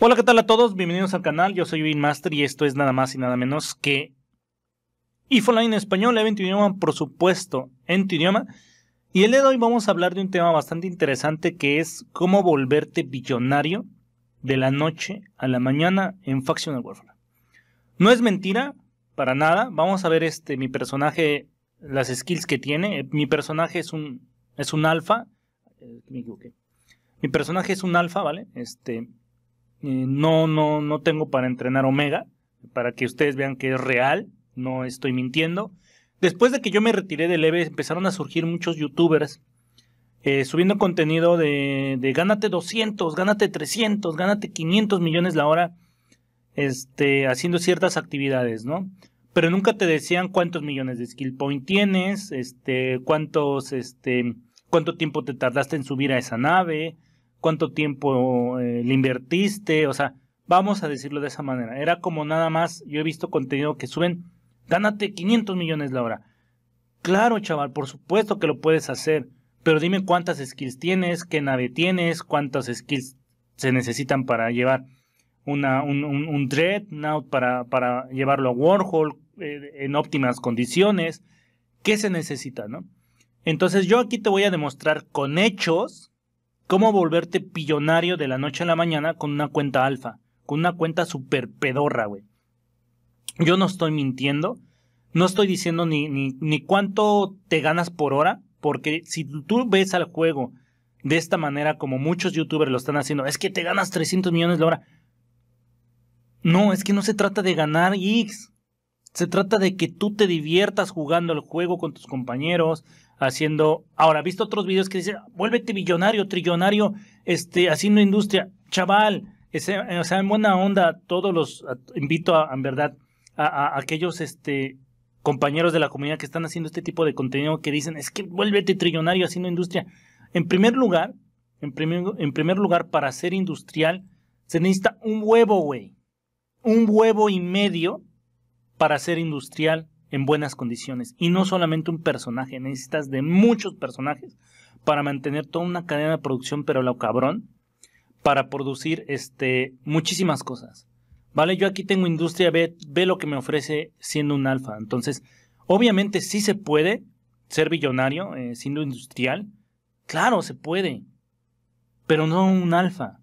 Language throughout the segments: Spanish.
Hola, ¿qué tal a todos? Bienvenidos al canal. Yo soy Master y esto es nada más y nada menos que IFOLINE español, en tu idioma, por supuesto, en tu idioma. Y el día de hoy vamos a hablar de un tema bastante interesante que es cómo volverte billonario de la noche a la mañana en Factional Warfare. No es mentira, para nada. Vamos a ver este, mi personaje, las skills que tiene. Eh, mi personaje es un, es un alfa. Eh, me equivoqué. Mi personaje es un alfa, ¿vale? Este, eh, no, no, no tengo para entrenar omega, para que ustedes vean que es real, no estoy mintiendo. Después de que yo me retiré de leve, empezaron a surgir muchos youtubers subiendo contenido de, de gánate 200, gánate 300, gánate 500 millones la hora este, haciendo ciertas actividades, ¿no? Pero nunca te decían cuántos millones de skill point tienes, este, cuántos, este, cuánto tiempo te tardaste en subir a esa nave, cuánto tiempo eh, le invertiste, o sea, vamos a decirlo de esa manera. Era como nada más, yo he visto contenido que suben, gánate 500 millones la hora. Claro, chaval, por supuesto que lo puedes hacer, pero dime cuántas skills tienes, qué nave tienes, cuántas skills se necesitan para llevar un, Dreadnought para, llevarlo a Warhol eh, en óptimas condiciones. ¿Qué se necesita, no? Entonces yo aquí te voy a demostrar con hechos cómo volverte pillonario de la noche a la mañana con una cuenta alfa, con una cuenta super pedorra, güey. Yo no estoy mintiendo, no estoy diciendo ni, ni, ni cuánto te ganas por hora, porque si tú ves al juego de esta manera, como muchos youtubers lo están haciendo, es que te ganas 300 millones de hora. No, es que no se trata de ganar X, Se trata de que tú te diviertas jugando el juego con tus compañeros, haciendo. Ahora, visto otros videos que dicen, vuélvete billonario, trillonario, este, haciendo industria. Chaval, o sea, en buena onda, todos los. invito a, en verdad, a, aquellos este, compañeros de la comunidad que están haciendo este tipo de contenido que dicen, es que vuélvete trillonario haciendo industria. En primer lugar, en en primer lugar, para ser industrial, se necesita un huevo, güey un huevo y medio para ser industrial en buenas condiciones. Y no solamente un personaje, necesitas de muchos personajes para mantener toda una cadena de producción, pero lo cabrón, para producir este, muchísimas cosas. ¿Vale? Yo aquí tengo industria, ve, lo que me ofrece siendo un alfa. Entonces, obviamente sí se puede ser billonario eh, siendo industrial. Claro, se puede. Pero no un alfa.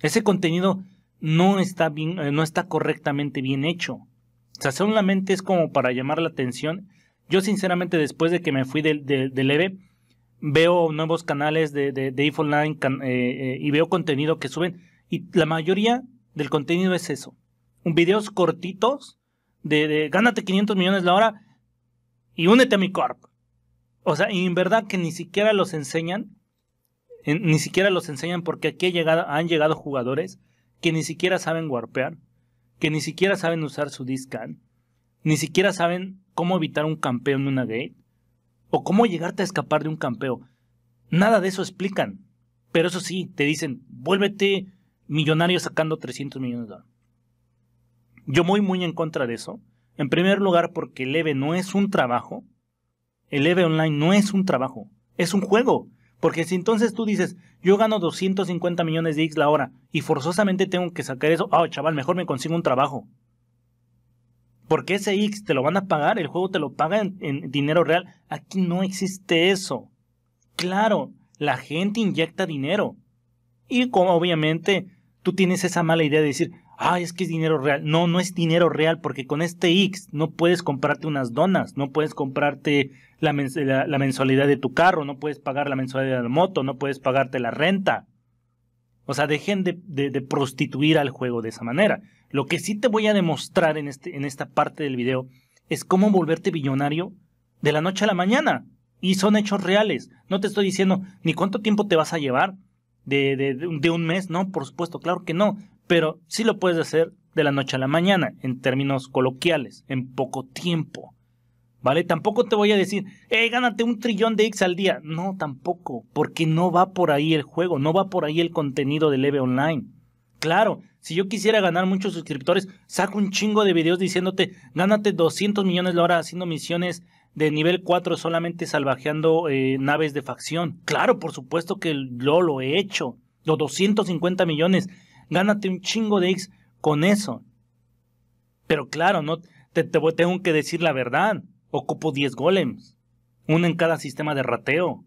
Ese contenido no está, bien, eh, no está correctamente bien hecho. O sea, solamente es como para llamar la atención. Yo sinceramente después de que me fui del de, leve, veo nuevos canales de, de, de eh, eh, y veo contenido que suben. Y la mayoría del contenido es eso. Videos cortitos de, gánate 500 millones la hora y únete a mi corp. O sea, y en verdad que ni siquiera los enseñan. ni siquiera los enseñan porque aquí han llegado jugadores que ni siquiera saben warpear, que ni siquiera saben usar su discan, ni siquiera saben cómo evitar un campeón en una gate, o cómo llegarte a escapar de un campeo. Nada de eso explican. Pero eso sí, te dicen, vuélvete millonario sacando 300 millones de dólares. Yo voy muy en contra de eso. En primer lugar, porque el EVE e no es un trabajo. El EVE e online no es un trabajo, es un juego. Porque si entonces tú dices, yo gano 250 millones de X la hora y forzosamente tengo que sacar eso, ah, oh, chaval, mejor me consigo un trabajo. Porque ese X te lo van a pagar, el juego te lo paga en, en dinero real. Aquí no existe eso. Claro, la gente inyecta dinero. Y como obviamente tú tienes esa mala idea de decir, ah, es que es dinero real. No, no es dinero real porque con este X no puedes comprarte unas donas, no puedes comprarte la, mensualidad de tu carro, no puedes pagar la mensualidad de la moto, no puedes pagarte la renta. O sea, dejen de, prostituir al juego de esa manera. Lo que sí te voy a demostrar en, este, en esta parte del video es cómo volverte billonario de la noche a la mañana. Y son hechos reales. No te estoy diciendo ni cuánto tiempo te vas a llevar de, de un mes, no, por supuesto, claro que no pero sí lo puedes hacer de la noche a la mañana, en términos coloquiales, en poco tiempo. ¿Vale? Tampoco te voy a decir, eh, gánate un trillón de X al día. No, tampoco, porque no va por ahí el juego, no va por ahí el contenido de Leve Online. Claro, si yo quisiera ganar muchos suscriptores, saco un chingo de videos diciéndote, gánate 200 millones la hora haciendo misiones de nivel 4 solamente salvajeando eh, naves de facción. Claro, por supuesto que yo lo he hecho. Los 250 millones gánate un chingo de X con eso. Pero claro, no te, tengo que decir la verdad. Ocupo 10 golems, uno en cada sistema de rateo.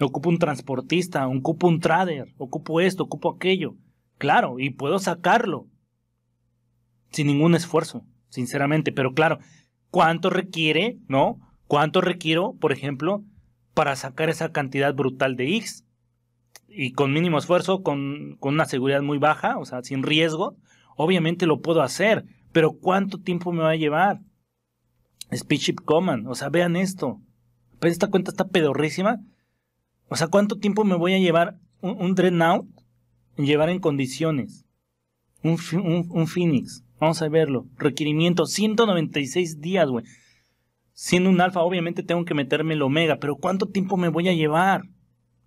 Ocupo un transportista, ocupo un trader, ocupo esto, ocupo aquello. Claro, y puedo sacarlo sin ningún esfuerzo, sinceramente. Pero claro, ¿cuánto requiere, no? ¿Cuánto requiero, por ejemplo, para sacar esa cantidad brutal de X? y con mínimo esfuerzo, con, una seguridad muy baja, o sea, sin riesgo, obviamente lo puedo hacer, pero ¿cuánto tiempo me va a llevar? Speedship Command, o sea, vean esto. Pero pues, esta cuenta está pedorrísima. O sea, ¿cuánto tiempo me voy a llevar un, Dreadnought? Llevar en condiciones. Un, Phoenix. Vamos a verlo. Requerimiento, 196 días, güey. Siendo un alfa, obviamente tengo que meterme el omega, pero ¿cuánto tiempo me voy a llevar?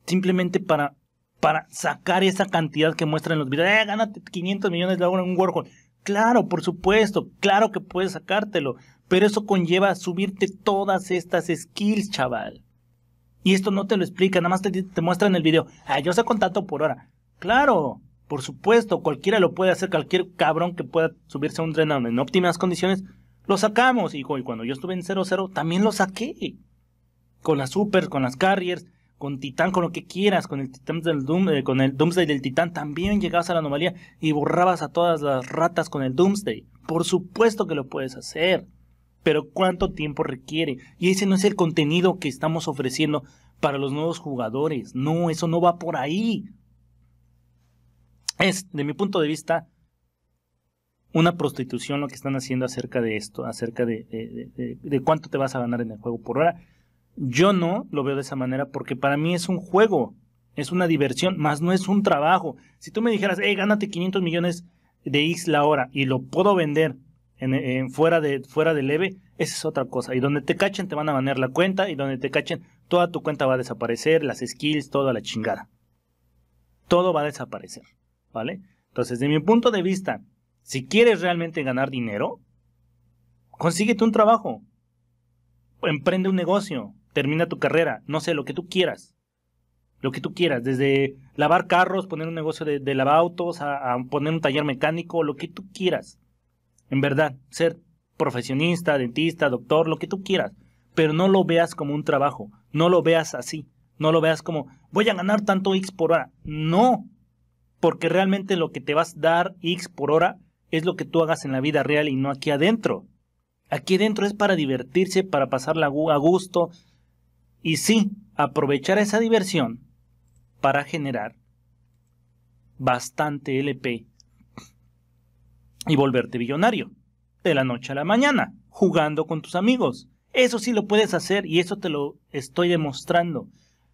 Simplemente para para sacar esa cantidad que muestran los videos. Eh, gánate 500 millones de dólares en un Warhol. Claro, por supuesto, claro que puedes sacártelo, pero eso conlleva subirte todas estas skills, chaval. Y esto no te lo explica, nada más te, muestra en el video. Ah, yo sé contacto por hora. Claro, por supuesto, cualquiera lo puede hacer, cualquier cabrón que pueda subirse a un tren en óptimas condiciones, lo sacamos. hijo. Y cuando yo estuve en 0-0, también lo saqué. Con las supers, con las carriers, con Titán, con lo que quieras, con el Titán del eh, con el Doomsday del Titán, también llegabas a la anomalía y borrabas a todas las ratas con el Doomsday. Por supuesto que lo puedes hacer, pero ¿cuánto tiempo requiere? Y ese no es el contenido que estamos ofreciendo para los nuevos jugadores. No, eso no va por ahí. Es, de mi punto de vista, una prostitución lo que están haciendo acerca de esto, acerca de, de, cuánto te vas a ganar en el juego por hora. Yo no lo veo de esa manera porque para mí es un juego, es una diversión, más no es un trabajo. Si tú me dijeras, ¡eh! gánate 500 millones de X la hora y lo puedo vender en, fuera, de, fuera de leve, esa es otra cosa. Y donde te cachen te van a banear la cuenta y donde te cachen toda tu cuenta va a desaparecer, las skills, toda la chingada. Todo va a desaparecer, ¿vale? Entonces, de mi punto de vista, si quieres realmente ganar dinero, consíguete un trabajo, emprende un negocio, termina tu carrera, no sé, lo que tú quieras. Lo que tú quieras, desde lavar carros, poner un negocio de, de lavautos, a, a poner un taller mecánico, lo que tú quieras. En verdad, ser profesionista, dentista, doctor, lo que tú quieras. Pero no lo veas como un trabajo, no lo veas así, no lo veas como voy a ganar tanto X por hora. No, porque realmente lo que te vas a dar X por hora es lo que tú hagas en la vida real y no aquí adentro. Aquí adentro es para divertirse, para pasarla a gusto, y sí, aprovechar esa diversión para generar bastante LP y volverte billonario de la noche a la mañana, jugando con tus amigos. Eso sí lo puedes hacer y eso te lo estoy demostrando.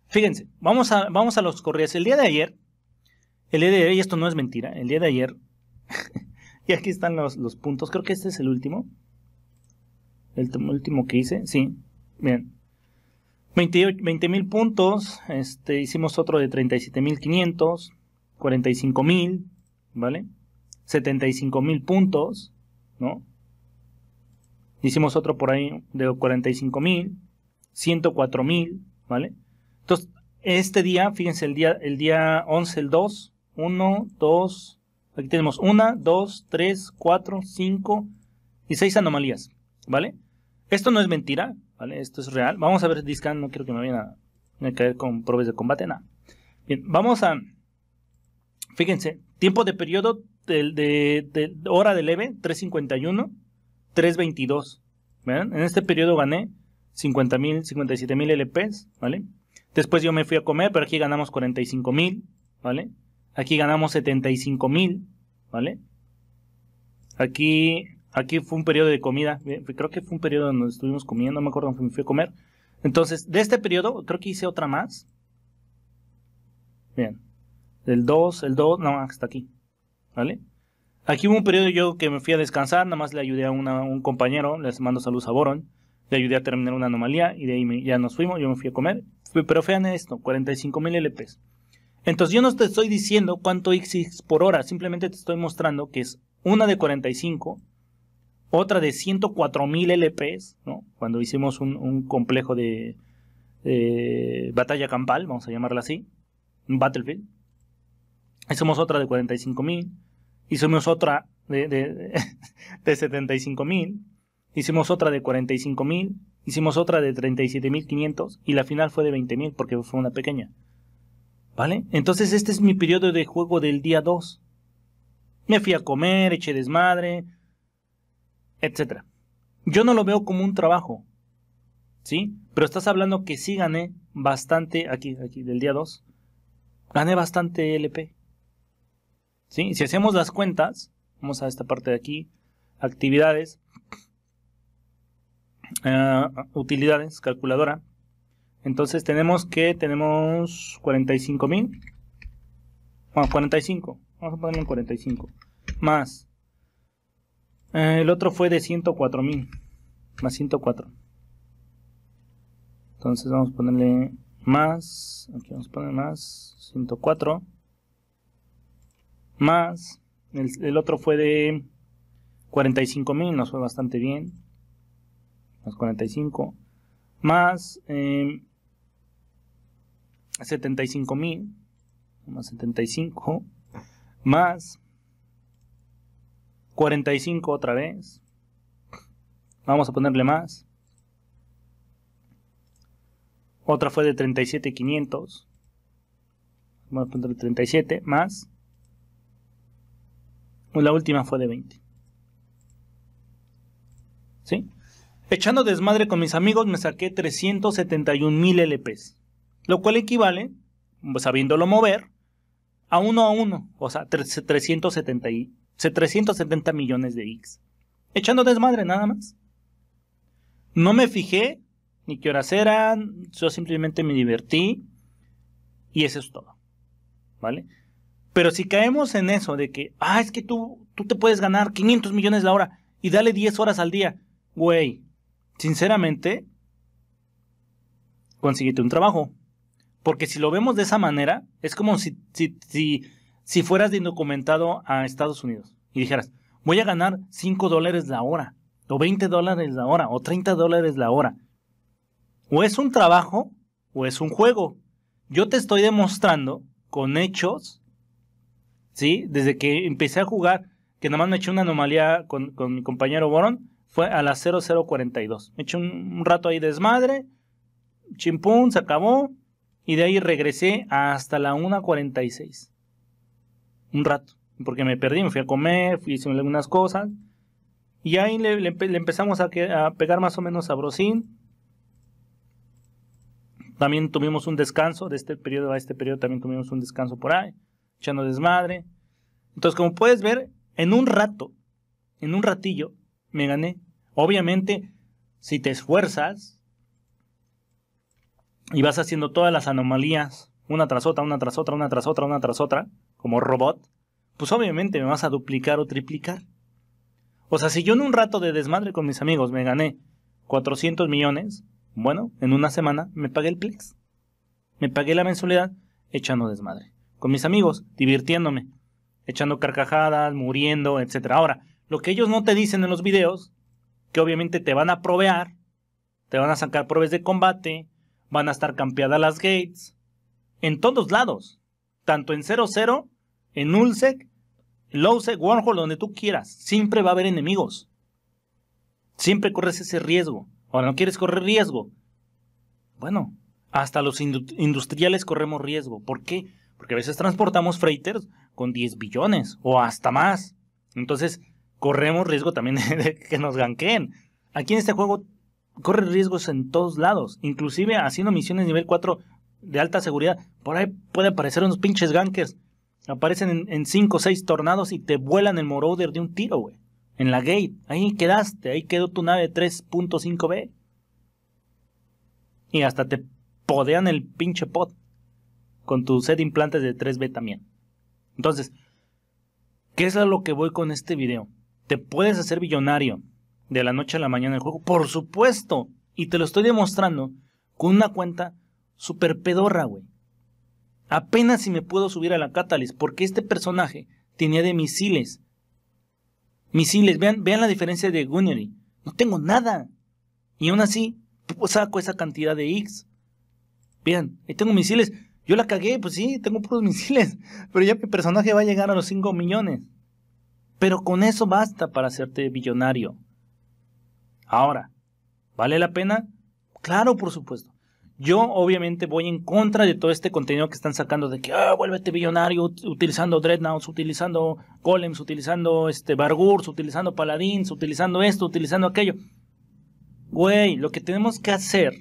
Fíjense, vamos a, vamos a los correos. El día de ayer, el día de ayer, y esto no es mentira, el día de ayer, y aquí están los, los puntos, creo que este es el último, el último que hice, sí, bien. 20 mil puntos, este, hicimos otro de 37 mil 500, mil, ¿vale? 75 mil puntos, ¿no? Hicimos otro por ahí de 45 mil, 104 mil, ¿vale? Entonces, este día, fíjense, el día, el día 11, el 2, 1, 2, aquí tenemos 1, 2, 3, 4, 5 y 6 anomalías, ¿vale? Esto no es mentira, ¿vale? Esto es real. Vamos a ver Discan, no quiero que me vayan a, caer con pruebas de combate, nada. Bien, vamos a... Fíjense, tiempo de periodo de, de hora de leve, 3.51, 3.22. En este periodo gané 50.000, 57.000 LPs, ¿vale? Después yo me fui a comer, pero aquí ganamos 45.000, ¿vale? Aquí ganamos 75.000, ¿vale? Aquí Aquí fue un periodo de comida, eh, creo que fue un periodo donde estuvimos comiendo, no me acuerdo me fui a comer. Entonces, de este periodo, creo que hice otra más. Bien. El 2, el 2, no, hasta aquí. ¿Vale? Aquí hubo un periodo yo que me fui a descansar, nada más le ayudé a un compañero, les mando saludos a Boron, le ayudé a terminar una anomalía y de ahí ya nos fuimos, yo me fui a comer. pero fean esto, 45 mil LPs. Entonces yo no te estoy diciendo cuánto X por hora, simplemente te estoy mostrando que es una de 45 otra de 104.000 LPs, ¿no? cuando hicimos un, complejo de batalla campal, vamos a llamarla así, un battlefield. Hicimos otra de 45.000, hicimos otra de, de, de 75.000, hicimos otra de 45.000, hicimos otra de 37.500 y la final fue de 20.000 porque fue una pequeña. ¿Vale? Entonces este es mi periodo de juego del día 2. Me fui a comer, eché desmadre, etcétera Yo no lo veo como un trabajo, ¿sí? Pero estás hablando que sí gané bastante, aquí, aquí, del día 2, gané bastante LP. ¿Sí? Si hacemos las cuentas, vamos a esta parte de aquí, actividades, eh, utilidades, calculadora. Entonces tenemos que tenemos 45 mil, bueno, 45, vamos a ponerlo en 45, más eh, el otro fue de 104 mil, más 104. Entonces vamos a ponerle más, aquí vamos a poner más, 104, más, el, otro fue de 45 mil, nos fue bastante bien, más 45, más eh, em, 75 mil, más 75, más 45 otra vez. Vamos a ponerle más. Otra fue de 37,500. Vamos a ponerle 37 más. Pues la última fue de 20. ¿Sí? Echando desmadre con mis amigos me saqué 371.000 LPs, lo cual equivale, pues, sabiéndolo mover, a uno a uno, o sea, 371 370 millones de X. Echando desmadre nada más. No me fijé ni qué horas eran, yo simplemente me divertí y eso es todo. ¿Vale? Pero si caemos en eso de que, ah, es que tú, tú te puedes ganar 500 millones la hora y dale 10 horas al día, güey, sinceramente, consíguete un trabajo. Porque si lo vemos de esa manera, es como si si fueras de indocumentado a Estados Unidos y dijeras, voy a ganar 5 dólares la hora, o 20 dólares la hora, o 30 dólares la hora. O es un trabajo o es un juego. Yo te estoy demostrando con hechos, ¿sí? Desde que empecé a jugar, que nada más me eché una anomalía con, mi compañero Boron, fue a las 0042. Me eché un, rato ahí desmadre, chimpún, se acabó, y de ahí regresé hasta la 1.46 un rato, porque me perdí, me fui a comer, fui hice algunas cosas. Y ahí le, empezamos a, a, pegar más o menos a Brosín. También tuvimos un descanso, de este periodo a este periodo también tuvimos un descanso por ahí, echando desmadre. Entonces, como puedes ver, en un rato, en un ratillo, me gané. Obviamente, si te esfuerzas y vas haciendo todas las anomalías, una tras otra, una tras otra, una tras otra, una tras otra, como robot, pues obviamente me vas a duplicar o triplicar. O sea, si yo en un rato de desmadre con mis amigos me gané 400 millones, bueno, en una semana me pagué el Plex. Me pagué la mensualidad echando desmadre. Con mis amigos, divirtiéndome, echando carcajadas, muriendo, etc. Ahora, lo que ellos no te dicen en los videos, que obviamente te van a provear, te van a sacar pruebas de combate, van a estar campeadas las gates, en todos lados tanto en 00, en Ulsec, Lowsec, Warhol, donde tú quieras. Siempre va a haber enemigos. Siempre corres ese riesgo. Ahora, ¿no quieres correr riesgo? Bueno, hasta los industriales corremos riesgo. ¿Por qué? Porque a veces transportamos freighters con 10 billones o hasta más. Entonces, corremos riesgo también de que nos ganqueen. Aquí en este juego corre riesgos en todos lados. Inclusive haciendo misiones nivel 4 de alta seguridad. Por ahí puede aparecer unos pinches gankers. Aparecen en, 5 cinco o seis tornados y te vuelan el Moroder de un tiro, güey. En la gate. Ahí quedaste. Ahí quedó tu nave 3.5B. Y hasta te podean el pinche pod. Con tu set de implantes de 3B también. Entonces, ¿qué es a lo que voy con este video? ¿Te puedes hacer billonario de la noche a la mañana el juego? Por supuesto. Y te lo estoy demostrando con una cuenta super pedorra, güey. Apenas si me puedo subir a la Catalyst, porque este personaje tenía de misiles. Misiles, vean, vean la diferencia de Gunnery. No tengo nada. Y aún así, saco esa cantidad de X. Vean, ahí tengo misiles. Yo la cagué, pues sí, tengo puros misiles. Pero ya mi personaje va a llegar a los 5 millones. Pero con eso basta para hacerte billonario. Ahora, ¿vale la pena? Claro, por supuesto. Yo obviamente voy en contra de todo este contenido que están sacando de que ah, vuélvete billonario utilizando Dreadnoughts, utilizando Golems, utilizando este Bargurs, utilizando Paladins, utilizando esto, utilizando aquello. Güey, lo que tenemos que hacer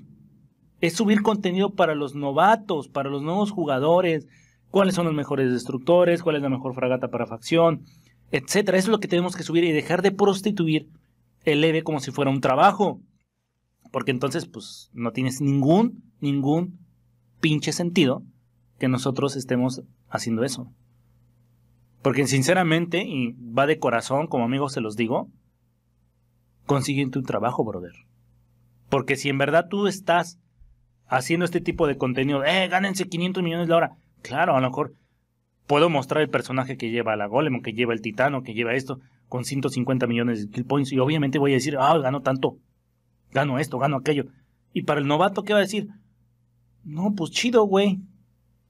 es subir contenido para los novatos, para los nuevos jugadores, cuáles son los mejores destructores, cuál es la mejor fragata para facción, etcétera. Eso es lo que tenemos que subir y dejar de prostituir el leve como si fuera un trabajo. Porque entonces, pues, no tienes ningún, ningún pinche sentido que nosotros estemos haciendo eso. Porque sinceramente, y va de corazón, como amigos se los digo, consiguen tu trabajo, brother. Porque si en verdad tú estás haciendo este tipo de contenido, eh, gánense 500 millones la hora. Claro, a lo mejor puedo mostrar el personaje que lleva la Golem, que lleva el Titano, que lleva esto, con 150 millones de kill points. Y obviamente voy a decir, ah, gano tanto gano esto, gano aquello. Y para el novato, ¿qué va a decir? No, pues chido, güey.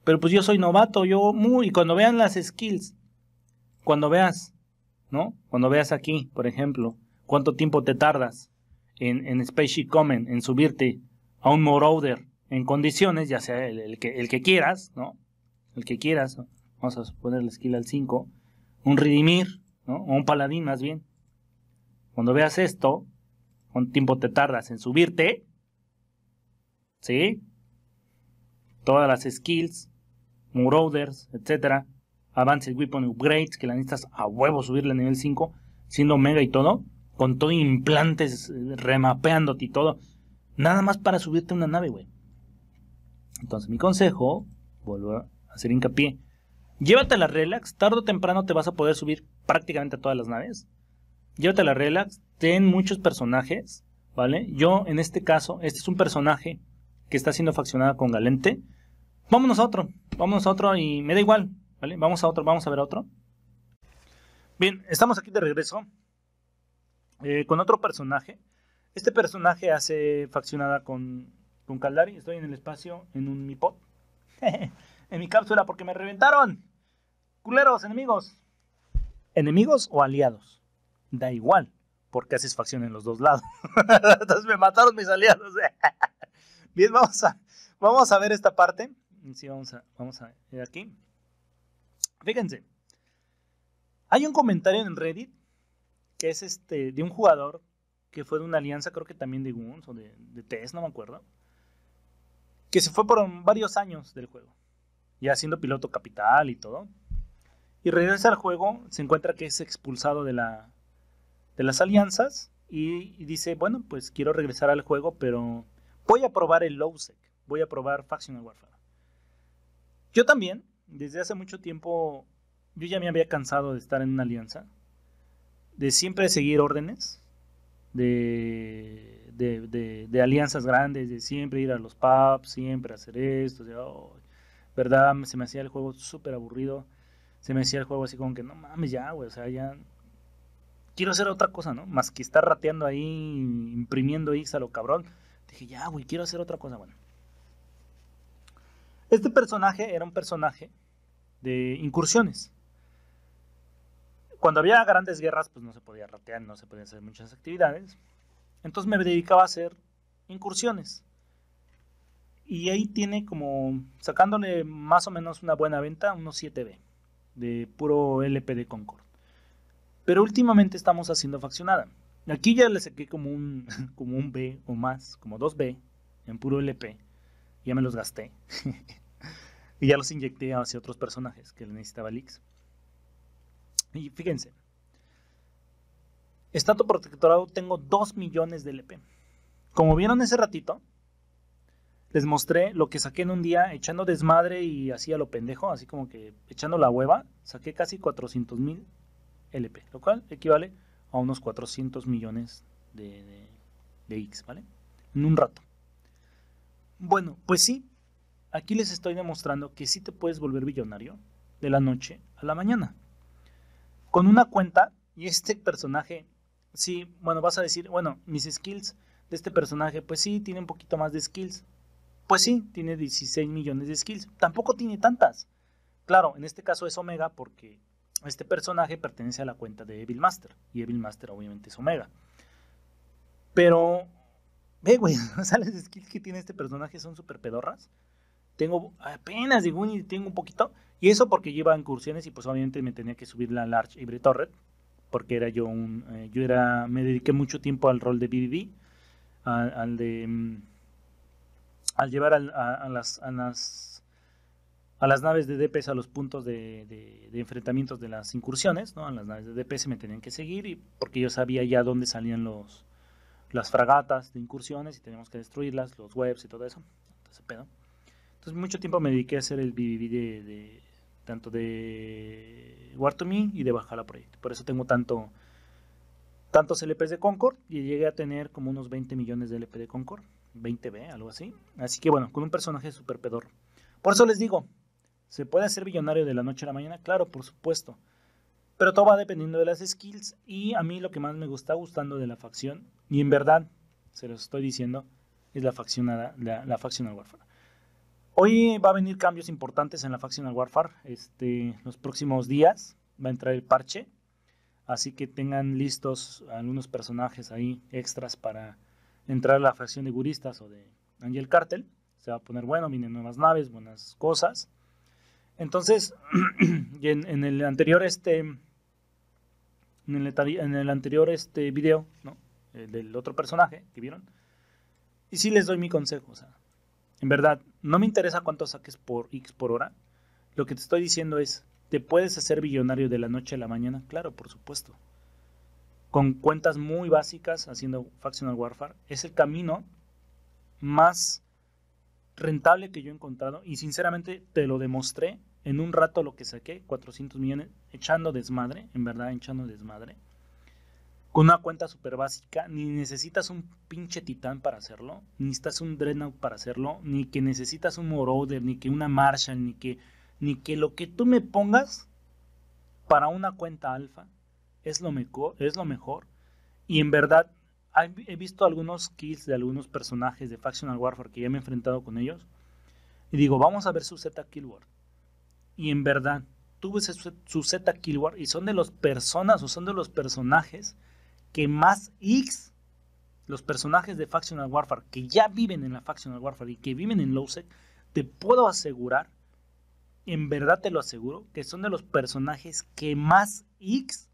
Pero pues yo soy novato, yo muy. Y cuando vean las skills, cuando veas, ¿no? Cuando veas aquí, por ejemplo, cuánto tiempo te tardas en, en spacey Common, en subirte a un Moroder en condiciones, ya sea el, que, el que quieras, ¿no? El que quieras, vamos a suponer la skill al 5, un Redimir, ¿no? O un Paladín más bien. Cuando veas esto, ¿Cuánto tiempo te tardas en subirte? ¿Sí? Todas las skills, Muroders, etcétera, Advanced Weapon Upgrades, que la necesitas a huevo subirle a nivel 5, siendo mega y todo, con todo implantes, remapeándote y todo, nada más para subirte a una nave, güey. Entonces, mi consejo, vuelvo a hacer hincapié, llévate la relax, Tardo o temprano te vas a poder subir prácticamente a todas las naves. Llévate la relax, tienen muchos personajes, ¿vale? Yo, en este caso, este es un personaje que está siendo faccionado con Galente. Vámonos a otro, vámonos a otro y me da igual, ¿vale? Vamos a otro, vamos a ver otro. Bien, estamos aquí de regreso eh, con otro personaje. Este personaje hace faccionada con, con Caldari. Estoy en el espacio en un pod, en mi cápsula porque me reventaron. Culeros, enemigos. ¿Enemigos o aliados? Da igual porque haces facción en los dos lados. me mataron mis aliados. Bien, vamos a, vamos a ver esta parte. vamos a, vamos ir aquí. Fíjense. Hay un comentario en Reddit que es este de un jugador que fue de una alianza, creo que también de Guns o de, de TES, no me acuerdo, que se fue por varios años del juego, ya siendo piloto capital y todo. Y regresa al juego, se encuentra que es expulsado de la, de las alianzas y, dice, bueno, pues quiero regresar al juego, pero voy a probar el Lowsec, voy a probar of Warfare. Yo también, desde hace mucho tiempo, yo ya me había cansado de estar en una alianza, de siempre seguir órdenes, de, de, alianzas grandes, de siempre ir a los pubs, siempre hacer esto, oh, ¿verdad? Se me hacía el juego súper aburrido, se me hacía el juego así como que, no mames, ya, güey, o sea, ya quiero hacer otra cosa, ¿no? Más que estar rateando ahí, imprimiendo X a lo cabrón. Dije, ya, güey, quiero hacer otra cosa, bueno. Este personaje era un personaje de incursiones. Cuando había grandes guerras, pues no se podía ratear, no se podían hacer muchas actividades. Entonces me dedicaba a hacer incursiones. Y ahí tiene como, sacándole más o menos una buena venta, unos 7B de puro LP de Concord. Pero últimamente estamos haciendo faccionada. Aquí ya le saqué como un, como un B o más, como 2B en puro LP. Ya me los gasté. y ya los inyecté hacia otros personajes que le necesitaba Lix. Y fíjense. Estato Protectorado tengo 2 millones de LP. Como vieron ese ratito, les mostré lo que saqué en un día echando desmadre y así a lo pendejo, así como que echando la hueva, saqué casi 400 mil LP, lo cual equivale a unos 400 millones de, X, ¿vale? En un rato. Bueno, pues sí, aquí les estoy demostrando que sí te puedes volver billonario de la noche a la mañana. Con una cuenta, y este personaje, sí, bueno, vas a decir, bueno, mis skills de este personaje, pues sí, tiene un poquito más de skills. Pues sí, tiene 16 millones de skills. Tampoco tiene tantas. Claro, en este caso es Omega porque este personaje pertenece a la cuenta de Evil Master. Y Evil Master obviamente es Omega. Pero, ve, güey, las skills que tiene este personaje son súper pedorras. Tengo apenas de y tengo un poquito. Y eso porque lleva incursiones y pues obviamente me tenía que subir la Large Hybrid Torret. Porque era yo un... Eh, yo era... Me dediqué mucho tiempo al rol de BBB. Al, de... Mm, al llevar a, las, a las a las naves de DPS a los puntos de, enfrentamientos de las incursiones, ¿no? A las naves de DPS me tenían que seguir y porque yo sabía ya dónde salían los las fragatas de incursiones y teníamos que destruirlas, los webs y todo eso. Entonces, mucho tiempo me dediqué a hacer el BBB de, tanto de War to Me y de Bajala Project. Por eso tengo tanto tantos LPs de Concord y llegué a tener como unos 20 millones de LP de Concord, 20B, algo así. Así que bueno, con un personaje súper pedor. Por eso les digo, ¿Se puede hacer millonario de la noche a la mañana? Claro, por supuesto. Pero todo va dependiendo de las skills y a mí lo que más me gusta gustando de la facción, y en verdad, se lo estoy diciendo, es la, facción la, la Warfare. Hoy va a venir cambios importantes en la facción al Warfare. Este, los próximos días va a entrar el parche. Así que tengan listos algunos personajes ahí extras para entrar a la facción de guristas o de Angel Cartel. Se va a poner bueno, vienen nuevas naves, buenas cosas. Entonces, en, el anterior este, en el, anterior este video, del otro personaje que vieron, y sí les doy mi consejo, en verdad, no me interesa cuánto saques por X por hora, lo que te estoy diciendo es, ¿te puedes hacer billonario de la noche a la mañana? Claro, por supuesto. Con cuentas muy básicas, haciendo Factional Warfare, es el camino más rentable que yo he encontrado y sinceramente te lo demostré en un rato lo que saqué, 400 millones, echando desmadre, en verdad, echando desmadre. Con una cuenta súper básica, ni necesitas un pinche titán para hacerlo, ni necesitas un Dreadnought para hacerlo, ni que necesitas un Moroder, ni que una Marshall, ni que, ni que lo que tú me pongas para una cuenta alfa es lo mejor. Es lo mejor. Y en verdad, he visto algunos kills de algunos personajes de Factional Warfare que ya me he enfrentado con ellos. Y digo, vamos a ver su Z Killword y en verdad tú ves su, Z Kill War... y son de las personas o son de los personajes que más X, los personajes de Factional Warfare que ya viven en la Factional Warfare y que viven en Lowsec, te puedo asegurar, en verdad te lo aseguro, que son de los personajes que más X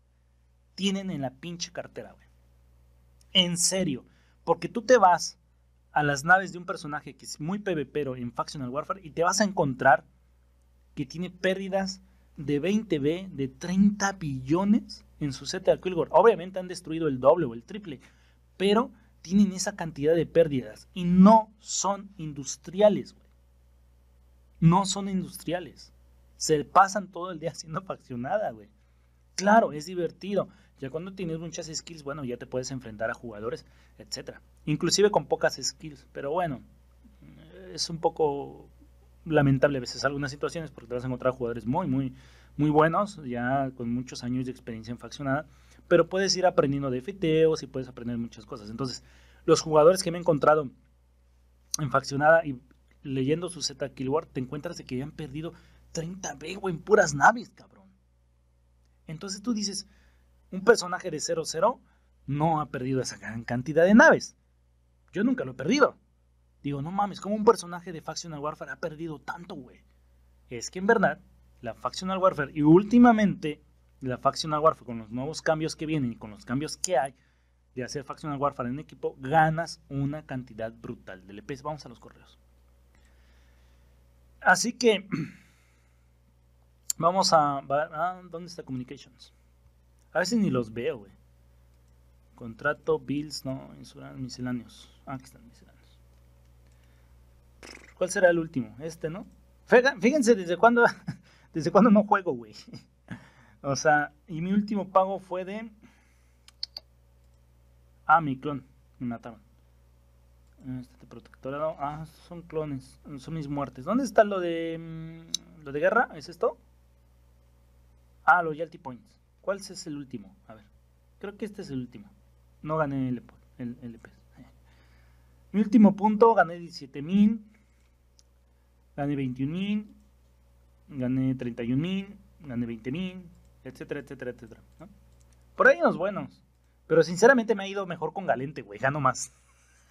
tienen en la pinche cartera, güey. En serio, porque tú te vas a las naves de un personaje que es muy PvPero en Factional Warfare y te vas a encontrar tiene pérdidas de 20B, de 30 billones en su set de Quilgore. Obviamente han destruido el doble o el triple, pero tienen esa cantidad de pérdidas y no son industriales. güey. No son industriales. Se pasan todo el día haciendo faccionada, güey. Claro, es divertido. Ya cuando tienes muchas skills, bueno, ya te puedes enfrentar a jugadores, etc. Inclusive con pocas skills. Pero bueno, es un poco lamentable a veces algunas situaciones porque te vas a encontrar jugadores muy, muy, muy buenos, ya con muchos años de experiencia en faccionada, pero puedes ir aprendiendo de fiteos y puedes aprender muchas cosas. Entonces, los jugadores que me he encontrado en faccionada y leyendo su Z War, te encuentras de que ya han perdido 30 güey, en puras naves, cabrón. Entonces tú dices, un personaje de 0-0 no ha perdido esa gran cantidad de naves. Yo nunca lo he perdido. Digo, no mames, como un personaje de Factional Warfare ha perdido tanto, güey? Es que en verdad, la Factional Warfare y últimamente la Factional Warfare con los nuevos cambios que vienen y con los cambios que hay de hacer Factional Warfare en equipo, ganas una cantidad brutal de LPs. Vamos a los correos. Así que vamos a, ah, ¿dónde está Communications? A veces ni los veo, güey. Contrato, bills, no, misceláneos. Ah, aquí están misceláneos. ¿Cuál será el último? Este, ¿no? Fíjense desde cuándo, desde cuándo no juego, güey. O sea, y mi último pago fue de... Ah, mi clon. Me mataron. Este protectorado. Ah, ah, son clones. Son mis muertes. ¿Dónde está lo de... Mm, lo de guerra? ¿Es esto? Ah, los loyalty points. ¿Cuál es el último? A ver. Creo que este es el último. No gané el, el, el LP. E mi último punto, gané 17.000 gané 21.000, gané 31.000, gané 20.000, etcétera, etcétera, etcétera. Por ahí unos buenos. Pero sinceramente me ha ido mejor con Galente, güey, gano más.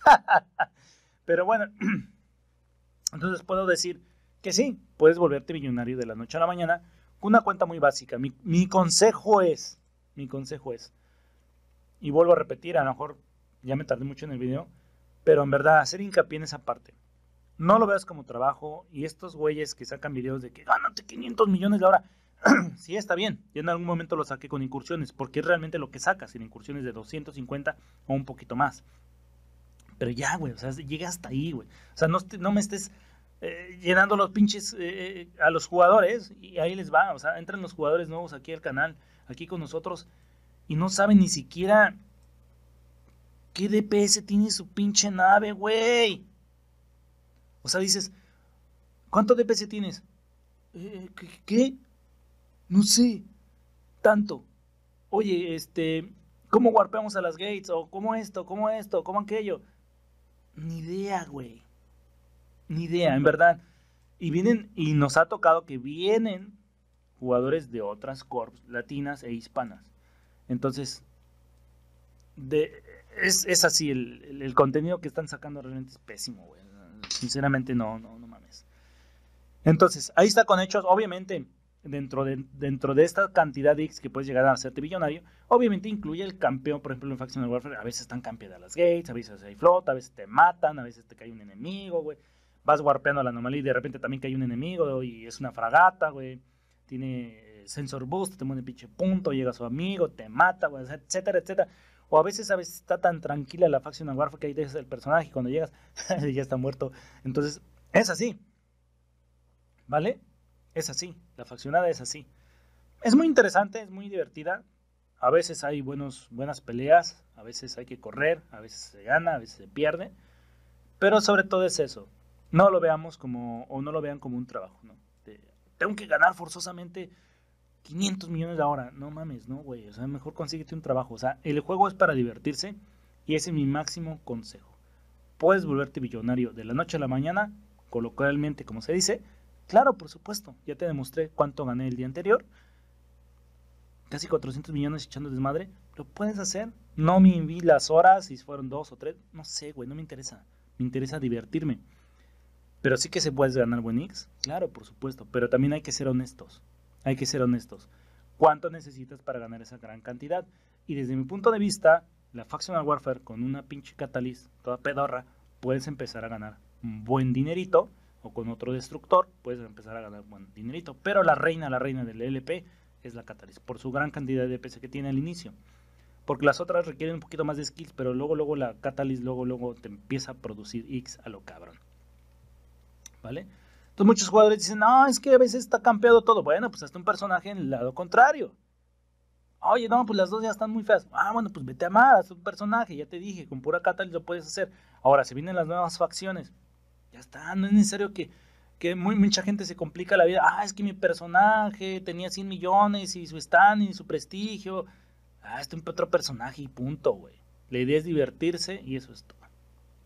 Pero bueno, entonces puedo decir que sí, puedes volverte millonario de la noche a la mañana con una cuenta muy básica. Mi, mi consejo es, mi consejo es, y vuelvo a repetir, a lo mejor ya me tardé mucho en el video, pero en verdad hacer hincapié en esa parte no lo veas como trabajo y estos güeyes que sacan videos de que gánate 500 millones de hora, sí está bien, yo en algún momento lo saqué con incursiones, porque es realmente lo que sacas en incursiones de 250 o un poquito más. Pero ya, güey, o sea, llega hasta ahí, güey. O sea, no, me estés eh, llenando los pinches eh, eh, a los jugadores y ahí les va, o sea, entran los jugadores nuevos aquí al canal, aquí con nosotros y no saben ni siquiera qué DPS tiene su pinche nave, güey. O sea, dices, ¿cuánto DPC tienes? Eh, ¿Qué? No sé. Tanto. Oye, este, ¿cómo warpeamos a las gates? ¿O cómo esto? ¿Cómo esto? ¿Cómo aquello? Ni idea, güey. Ni idea, en verdad. Y vienen, y nos ha tocado que vienen jugadores de otras corps latinas e hispanas. Entonces, es, así, el, el, contenido que están sacando realmente es pésimo, güey. Sinceramente, no, no, no mames. Entonces, ahí está con hechos. Obviamente, dentro de, dentro de esta cantidad de X que puedes llegar a hacerte billonario, obviamente incluye el campeón, por ejemplo, en of Warfare. A veces están campeadas las gates, a veces hay flota, a veces te matan, a veces te cae un enemigo, güey. Vas warpeando la anomalía y de repente también cae un enemigo y es una fragata, güey. Tiene eh, sensor boost, te un pinche punto, llega su amigo, te mata, güey, etcétera, etcétera. O a veces, a veces está tan tranquila la facción Aguarfo que ahí dejas el personaje y cuando llegas ya está muerto. Entonces, es así. ¿Vale? Es así. La faccionada es así. Es muy interesante, es muy divertida. A veces hay buenos, buenas peleas, a veces hay que correr, a veces se gana, a veces se pierde. Pero sobre todo es eso. No lo veamos como, o no lo vean como un trabajo, tengo que ganar forzosamente 500 millones de ahora, no mames, no, güey, o sea, mejor consíguete un trabajo, o sea, el juego es para divertirse y ese es mi máximo consejo. Puedes volverte billonario de la noche a la mañana, coloquialmente como se dice, claro, por supuesto, ya te demostré cuánto gané el día anterior, casi 400 millones echando desmadre, lo puedes hacer, no me enví las horas, si fueron dos o tres, no sé, güey, no me interesa, me interesa divertirme. Pero sí que se puede ganar buen X, claro, por supuesto, pero también hay que ser honestos. Hay que ser honestos. ¿Cuánto necesitas para ganar esa gran cantidad? Y desde mi punto de vista, la Factional Warfare con una pinche Catalyst toda pedorra, puedes empezar a ganar un buen dinerito. O con otro destructor, puedes empezar a ganar buen dinerito. Pero la reina, la reina del LP es la Catalyst, por su gran cantidad de PC que tiene al inicio. Porque las otras requieren un poquito más de skills, pero luego, luego la Catalyst, luego, luego te empieza a producir X a lo cabrón. ¿Vale? Entonces muchos jugadores dicen, no, es que a veces está campeado todo. Bueno, pues hasta un personaje en el lado contrario. Oye, no, pues las dos ya están muy feas. Ah, bueno, pues vete a amar, haz un personaje, ya te dije, con pura cata lo puedes hacer. Ahora, se vienen las nuevas facciones. Ya está, no es necesario que, que muy, mucha gente se complica la vida. Ah, es que mi personaje tenía 100 millones y su stand y su prestigio. Ah, este es otro personaje y punto, güey. La idea es divertirse y eso es todo.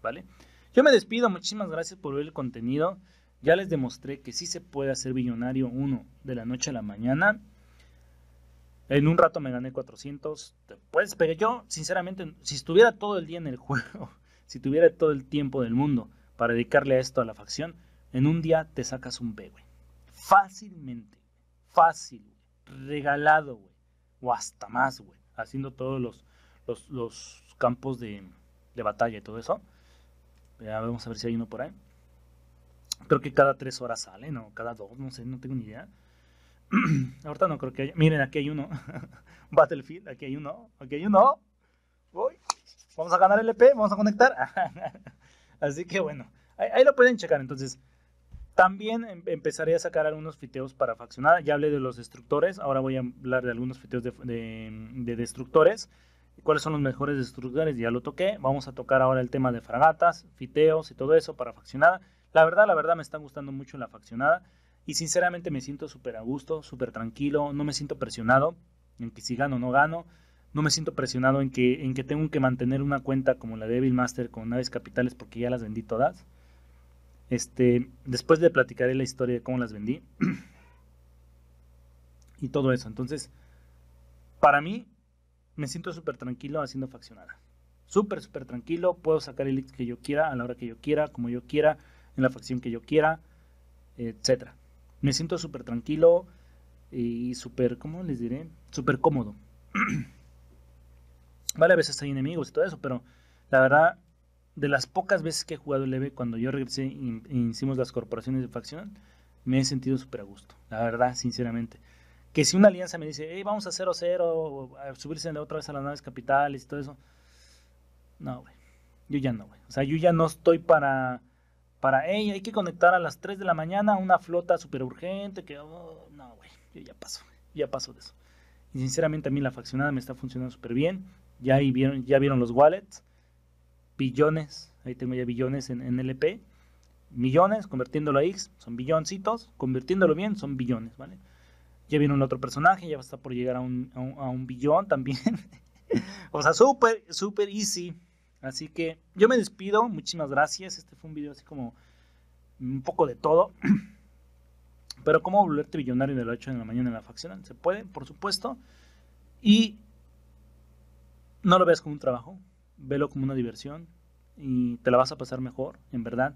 ¿Vale? Yo me despido, muchísimas gracias por ver el contenido. Ya les demostré que sí se puede hacer billonario uno de la noche a la mañana. En un rato me gané 400. Pues, pero yo, sinceramente, si estuviera todo el día en el juego, si tuviera todo el tiempo del mundo para dedicarle a esto a la facción, en un día te sacas un B, güey. Fácilmente. Fácil, Regalado, güey. O hasta más, güey. Haciendo todos los, campos de, batalla y todo eso. Ya vamos a ver si hay uno por ahí. Creo que cada tres horas salen o cada dos, no sé, no tengo ni idea. Ahorita no creo que haya. Miren, aquí hay uno. Battlefield, aquí hay uno. Aquí hay uno. vamos a ganar el EP, vamos a conectar. Así que bueno, ahí, lo pueden checar. Entonces, también em, empezaré a sacar algunos fiteos para faccionada. Ya hablé de los destructores, ahora voy a hablar de algunos fiteos de, de, de destructores. ¿Cuáles son los mejores destructores? Ya lo toqué. Vamos a tocar ahora el tema de fragatas, fiteos y todo eso para faccionada. La verdad, la verdad me están gustando mucho la faccionada y sinceramente me siento súper a gusto, súper tranquilo, no me siento presionado en que si gano o no gano, no me siento presionado en que, en que tengo que mantener una cuenta como la de Evil Master con naves capitales porque ya las vendí todas. Este, después de platicaré la historia de cómo las vendí y todo eso. Entonces, para mí, me siento súper tranquilo haciendo faccionada. Súper, súper tranquilo. Puedo sacar el X que yo quiera, a la hora que yo quiera, como yo quiera en la facción que yo quiera, etc. Me siento súper tranquilo y súper, ¿cómo les diré? Súper cómodo. vale, a veces hay enemigos y todo eso, pero la verdad, de las pocas veces que he jugado el leve, cuando yo regresé e hicimos las corporaciones de facción, me he sentido súper a gusto, la verdad, sinceramente. Que si una alianza me dice, hey, vamos a 0-0, a subirse otra vez a las naves capitales y todo eso, no, güey. Yo ya no, güey. O sea, yo ya no estoy para para, ella hay que conectar a las 3 de la mañana una flota súper urgente, que, oh, no, güey, yo ya paso, ya paso de eso. Y sinceramente a mí la faccionada me está funcionando súper bien, ya, ahí vieron, ya vieron los wallets, billones, ahí tengo ya billones en, LP, millones, convirtiéndolo a X, son billoncitos, convirtiéndolo bien, son billones, ¿vale? Ya un otro personaje, ya va a estar por llegar a un, a un billón también. o sea, súper, súper easy Así que yo me despido, muchísimas gracias. Este fue un video así como un poco de todo. Pero ¿cómo volverte billonario de lo 8 de la mañana en la facción? Se puede, por supuesto. Y no lo veas como un trabajo, velo como una diversión y te la vas a pasar mejor, en verdad.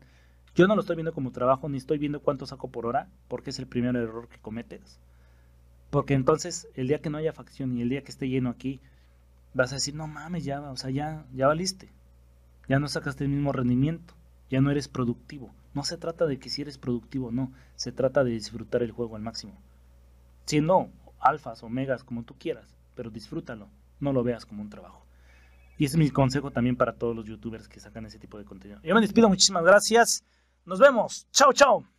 Yo no lo estoy viendo como trabajo, ni estoy viendo cuánto saco por hora, porque es el primer error que cometes. Porque entonces el día que no haya facción y el día que esté lleno aquí, vas a decir, no mames, ya, o sea, ya, ya valiste ya no sacaste el mismo rendimiento, ya no eres productivo. No se trata de que si eres productivo o no, se trata de disfrutar el juego al máximo. no, alfas, omegas, como tú quieras, pero disfrútalo, no lo veas como un trabajo. Y ese es mi consejo también para todos los youtubers que sacan ese tipo de contenido. Yo me despido, muchísimas gracias. Nos vemos. Chao, chao.